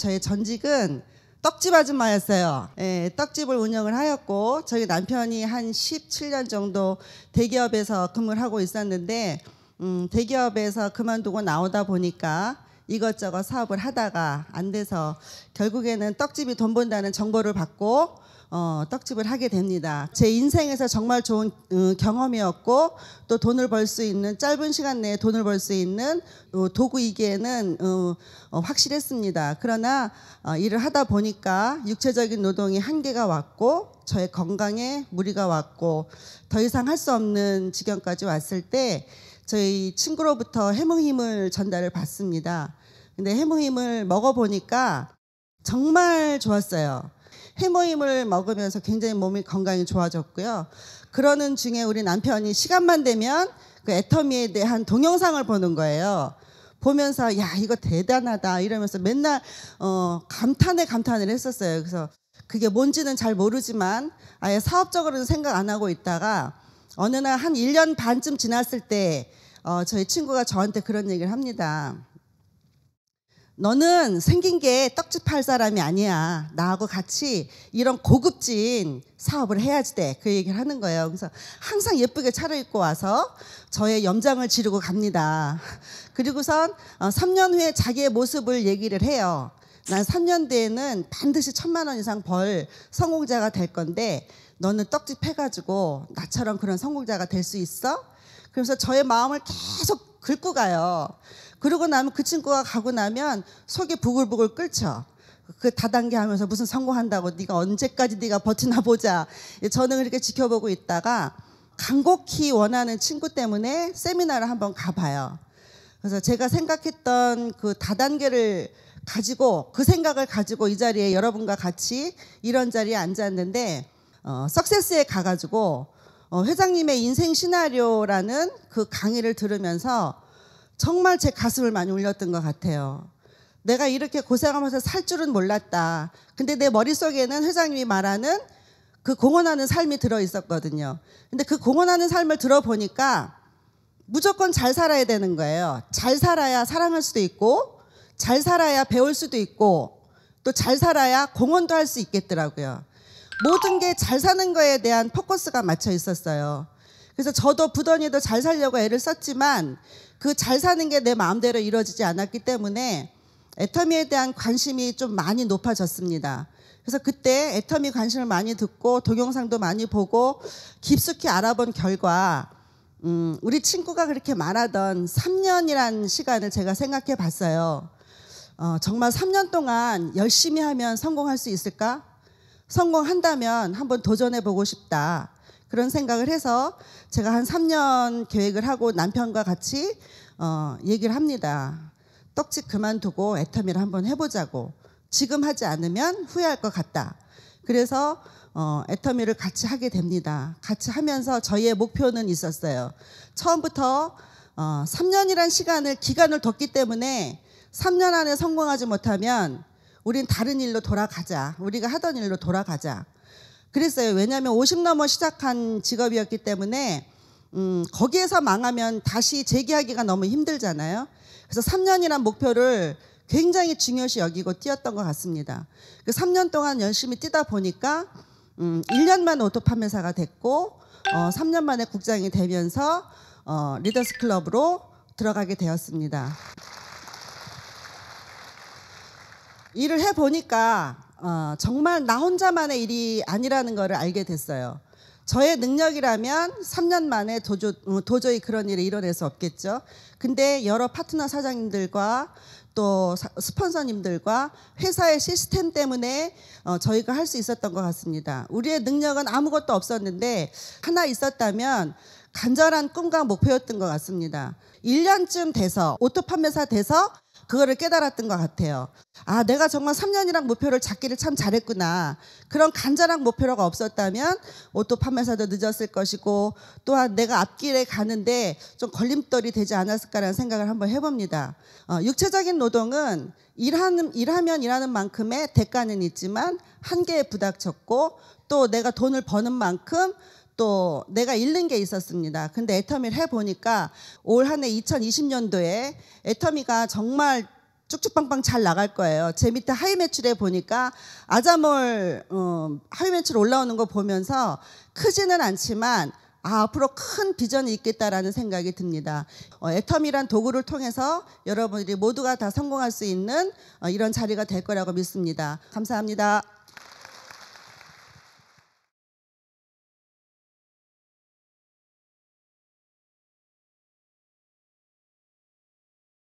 저의 전직은 떡집 아줌마였어요. 예, 떡집을 운영을 하였고 저희 남편이 한 17년 정도 대기업에서 근무를 하고 있었는데 음, 대기업에서 그만두고 나오다 보니까 이것저것 사업을 하다가 안 돼서 결국에는 떡집이 돈 번다는 정보를 받고 어, 떡집을 하게 됩니다. 제 인생에서 정말 좋은 어, 경험이었고 또 돈을 벌 수 있는 짧은 시간 내에 돈을 벌 수 있는 어, 도구이기에는 어, 확실했습니다. 그러나 어, 일을 하다 보니까 육체적인 노동이 한계가 왔고 저의 건강에 무리가 왔고 더 이상 할 수 없는 지경까지 왔을 때 저희 친구로부터 해몽 힘을 전달을 받습니다. 근데 해모임을 먹어보니까 정말 좋았어요. 해모임을 먹으면서 굉장히 몸이 건강이 좋아졌고요. 그러는 중에 우리 남편이 시간만 되면 그 애터미에 대한 동영상을 보는 거예요. 보면서 야 이거 대단하다 이러면서 맨날 어, 감탄에 감탄을 했었어요. 그래서 그게 뭔지는 잘 모르지만 아예 사업적으로는 생각 안 하고 있다가 어느 날 한 1년 반쯤 지났을 때 어, 저희 친구가 저한테 그런 얘기를 합니다. 너는 생긴 게 떡집 할 사람이 아니야. 나하고 같이 이런 고급진 사업을 해야지 돼. 그 얘기를 하는 거예요. 그래서 항상 예쁘게 차를 입고 와서 저의 염장을 지르고 갑니다. 그리고선 3년 어, 후에 자기의 모습을 얘기를 해요. 난 3년 뒤에는 반드시 천만 원 이상 벌 성공자가 될 건데 너는 떡집 해가지고 나처럼 그런 성공자가 될 수 있어? 그래서 저의 마음을 계속 긁고 가요. 그러고 나면 그 친구가 가고 나면 속이 부글부글 끓죠. 그 다단계 하면서 무슨 성공한다고 네가 언제까지 네가 버티나 보자. 저는 그렇게 지켜보고 있다가 간곡히 원하는 친구 때문에 세미나를 한번 가봐요. 그래서 제가 생각했던 그 다단계를 가지고 그 생각을 가지고 이 자리에 여러분과 같이 이런 자리에 앉았는데 어, 석세스에 가가지고 어, 회장님의 인생 시나리오라는 그 강의를 들으면서 정말 제 가슴을 많이 울렸던 것 같아요. 내가 이렇게 고생하면서 살 줄은 몰랐다. 근데 내 머릿속에는 회장님이 말하는 그 공헌하는 삶이 들어 있었거든요. 근데 그 공헌하는 삶을 들어보니까 무조건 잘 살아야 되는 거예요. 잘 살아야 사랑할 수도 있고, 잘 살아야 배울 수도 있고, 또 잘 살아야 공헌도 할 수 있겠더라고요. 모든 게 잘 사는 거에 대한 포커스가 맞춰 있었어요. 그래서 저도 부더니도 잘 살려고 애를 썼지만 그 잘 사는 게 내 마음대로 이루어지지 않았기 때문에 애터미에 대한 관심이 좀 많이 높아졌습니다. 그래서 그때 애터미 관심을 많이 듣고 동영상도 많이 보고 깊숙이 알아본 결과 음, 우리 친구가 그렇게 말하던 3년이란 시간을 제가 생각해 봤어요. 어, 정말 3년 동안 열심히 하면 성공할 수 있을까? 성공한다면 한번 도전해 보고 싶다. 그런 생각을 해서 제가 한 3년 계획을 하고 남편과 같이 어, 얘기를 합니다. 떡집 그만두고 애터미를 한번 해보자고. 지금 하지 않으면 후회할 것 같다. 그래서 어, 애터미를 같이 하게 됩니다. 같이 하면서 저희의 목표는 있었어요. 처음부터 어, 3년이란 시간을 기간을 뒀기 때문에 3년 안에 성공하지 못하면 우린 다른 일로 돌아가자. 우리가 하던 일로 돌아가자. 그랬어요. 왜냐하면 50 넘어 시작한 직업이었기 때문에 음, 거기에서 망하면 다시 재기하기가 너무 힘들잖아요. 그래서 3년이란 목표를 굉장히 중요시 여기고 뛰었던 것 같습니다. 그 3년 동안 열심히 뛰다 보니까 음, 1년만 오토 판매사가 됐고 어, 3년 만에 국장이 되면서 어, 리더스 클럽으로 들어가게 되었습니다. 일을 해보니까 어, 정말 나 혼자만의 일이 아니라는 것을 알게 됐어요. 저의 능력이라면 3년 만에 도저, 어, 도저히 그런 일이 일어날 수 없겠죠. 근데 여러 파트너 사장님들과 또 스폰서님들과 회사의 시스템 때문에 어, 저희가 할 수 있었던 것 같습니다. 우리의 능력은 아무것도 없었는데 하나 있었다면 간절한 꿈과 목표였던 것 같습니다. 1년쯤 돼서 오토 판매사 돼서 그거를 깨달았던 것 같아요. 아, 내가 정말 3년이랑 목표를 잡기를 참 잘했구나. 그런 간절한 목표가 없었다면 옷도 판매사도 늦었을 것이고 또한 내가 앞길에 가는데 좀 걸림돌이 되지 않았을까라는 생각을 한번 해봅니다. 어, 육체적인 노동은 일하는, 일하면 일하는 만큼의 대가는 있지만 한계에 부닥쳤고 또 내가 돈을 버는 만큼 또 내가 잃는 게 있었습니다. 근데 애터미를 해보니까 올한해 2020년도에 애터미가 정말 쭉쭉빵빵 잘 나갈 거예요. 제 밑에 하위 매출에 보니까 아자몰 어, 하위 매출 올라오는 거 보면서 크지는 않지만 아, 앞으로 큰 비전이 있겠다라는 생각이 듭니다. 어, 애텀이란 도구를 통해서 여러분들이 모두가 다 성공할 수 있는 어, 이런 자리가 될 거라고 믿습니다. 감사합니다.